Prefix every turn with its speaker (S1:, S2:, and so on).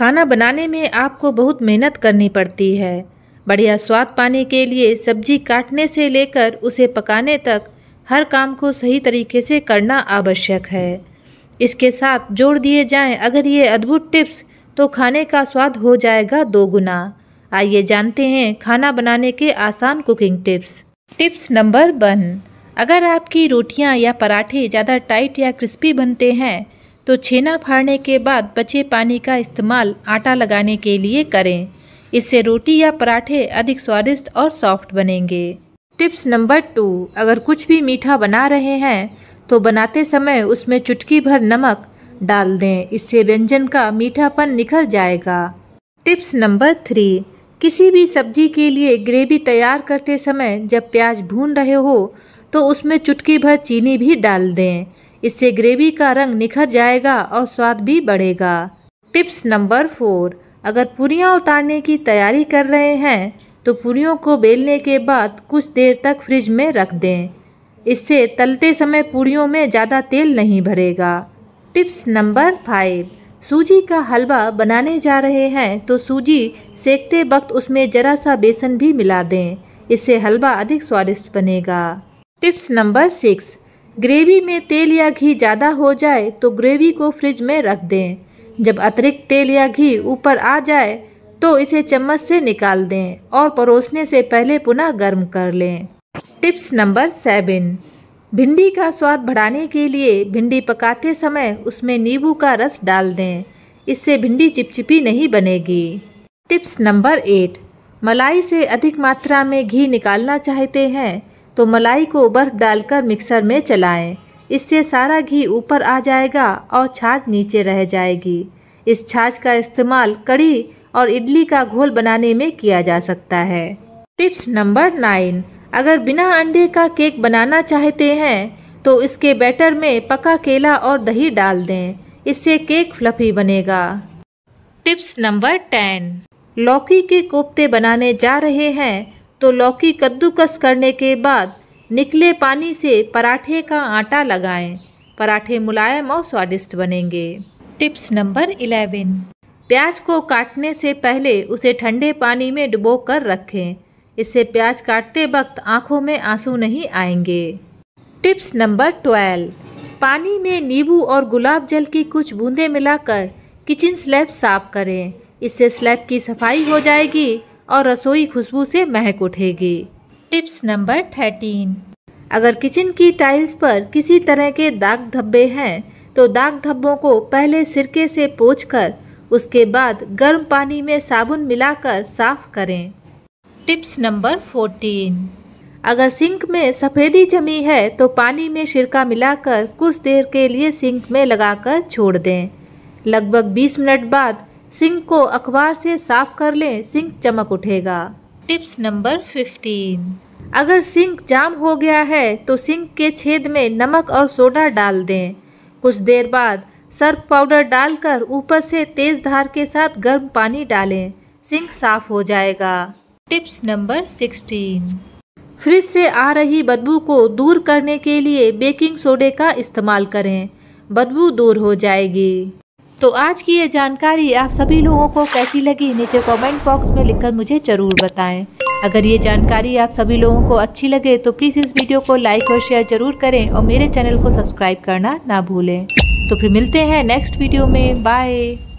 S1: खाना बनाने में आपको बहुत मेहनत करनी पड़ती है बढ़िया स्वाद पाने के लिए सब्जी काटने से लेकर उसे पकाने तक हर काम को सही तरीके से करना आवश्यक है इसके साथ जोड़ दिए जाएं अगर ये अद्भुत टिप्स तो खाने का स्वाद हो जाएगा दो गुना आइए जानते हैं खाना बनाने के आसान cooking tips tips number one अगर आपकी रोटियां या पराठे ज़्यादा टाइट या क्रिस्पी बनते हैं तो छेना फाड़ने के बाद बचे पानी का इस्तेमाल आटा लगाने के लिए करें इससे रोटी या पराठे अधिक स्वादिष्ट और सॉफ्ट बनेंगे टिप्स नंबर टू अगर कुछ भी मीठा बना रहे हैं तो बनाते समय उसमें चुटकी भर नमक डाल दें इससे व्यंजन का मीठापन निखर जाएगा टिप्स नंबर थ्री किसी भी सब्जी के लिए ग्रेवी तैयार करते समय जब प्याज भून रहे हो तो उसमें चुटकी भर चीनी भी डाल दें इससे ग्रेवी का रंग निखर जाएगा और स्वाद भी बढ़ेगा टिप्स नंबर फोर अगर पूरियाँ उतारने की तैयारी कर रहे हैं तो पूरियों को बेलने के बाद कुछ देर तक फ्रिज में रख दें इससे तलते समय पूड़ियों में ज़्यादा तेल नहीं भरेगा टिप्स नंबर फाइव सूजी का हलवा बनाने जा रहे हैं तो सूजी सेकते वक्त उसमें ज़रा सा बेसन भी मिला दें इससे हलवा अधिक स्वादिष्ट बनेगा टिप्स नंबर सिक्स ग्रेवी में तेल या घी ज़्यादा हो जाए तो ग्रेवी को फ्रिज में रख दें जब अतिरिक्त तेल या घी ऊपर आ जाए तो इसे चम्मच से निकाल दें और परोसने से पहले पुनः गर्म कर लें टिप्स नंबर सेवन भिंडी का स्वाद बढ़ाने के लिए भिंडी पकाते समय उसमें नींबू का रस डाल दें इससे भिंडी चिपचिपी नहीं बनेगी टिप्स नंबर एट मलाई से अधिक मात्रा में घी निकालना चाहते हैं तो मलाई को बर्फ़ डालकर मिक्सर में चलाएं। इससे सारा घी ऊपर आ जाएगा और छाछ नीचे रह जाएगी इस छाछ का इस्तेमाल कड़ी और इडली का घोल बनाने में किया जा सकता है टिप्स नंबर नाइन अगर बिना अंडे का केक बनाना चाहते हैं तो इसके बैटर में पका केला और दही डाल दें इससे केक फ्लफी बनेगा टिप्स नंबर टेन लौकी के कोफ्ते बनाने जा रहे हैं तो लौकी कद्दूकस करने के बाद निकले पानी से पराठे का आटा लगाएं। पराठे मुलायम और स्वादिष्ट बनेंगे टिप्स नंबर इलेवन प्याज को काटने से पहले उसे ठंडे पानी में डुबो कर रखें इससे प्याज काटते वक्त आंखों में आंसू नहीं आएंगे टिप्स नंबर ट्वेल्व पानी में नींबू और गुलाब जल की कुछ बूंदें मिलाकर किचन स्लैब साफ करें इससे स्लैब की सफाई हो जाएगी और रसोई खुशबू से महक उठेगी टिप्स नंबर थर्टीन अगर किचन की टाइल्स पर किसी तरह के दाग धब्बे हैं तो दाग धब्बों को पहले सिरके से कर उसके बाद गर्म पानी में साबुन मिलाकर साफ करें टिप्स नंबर फोर्टीन अगर सिंक में सफ़ेदी जमी है तो पानी में सिरका मिलाकर कुछ देर के लिए सिंक में लगाकर छोड़ दें लगभग 20 मिनट बाद सिंक को अखबार से साफ कर लें सिंक चमक उठेगा टिप्स नंबर फिफ्टीन अगर सिंक जाम हो गया है तो सिंक के छेद में नमक और सोडा डाल दें कुछ देर बाद सर्फ पाउडर डालकर ऊपर से तेज़ धार के साथ गर्म पानी डालें सिंक साफ हो जाएगा टिप्स नंबर सिक्सटीन फ्रिज से आ रही बदबू को दूर करने के लिए बेकिंग सोडे का इस्तेमाल करें बदबू दूर हो जाएगी तो आज की ये जानकारी आप सभी लोगों को कैसी लगी नीचे कमेंट बॉक्स में लिखकर मुझे ज़रूर बताएं अगर ये जानकारी आप सभी लोगों को अच्छी लगे तो प्लीज़ इस वीडियो को लाइक और शेयर ज़रूर करें और मेरे चैनल को सब्सक्राइब करना ना भूलें तो फिर मिलते हैं नेक्स्ट वीडियो में बाय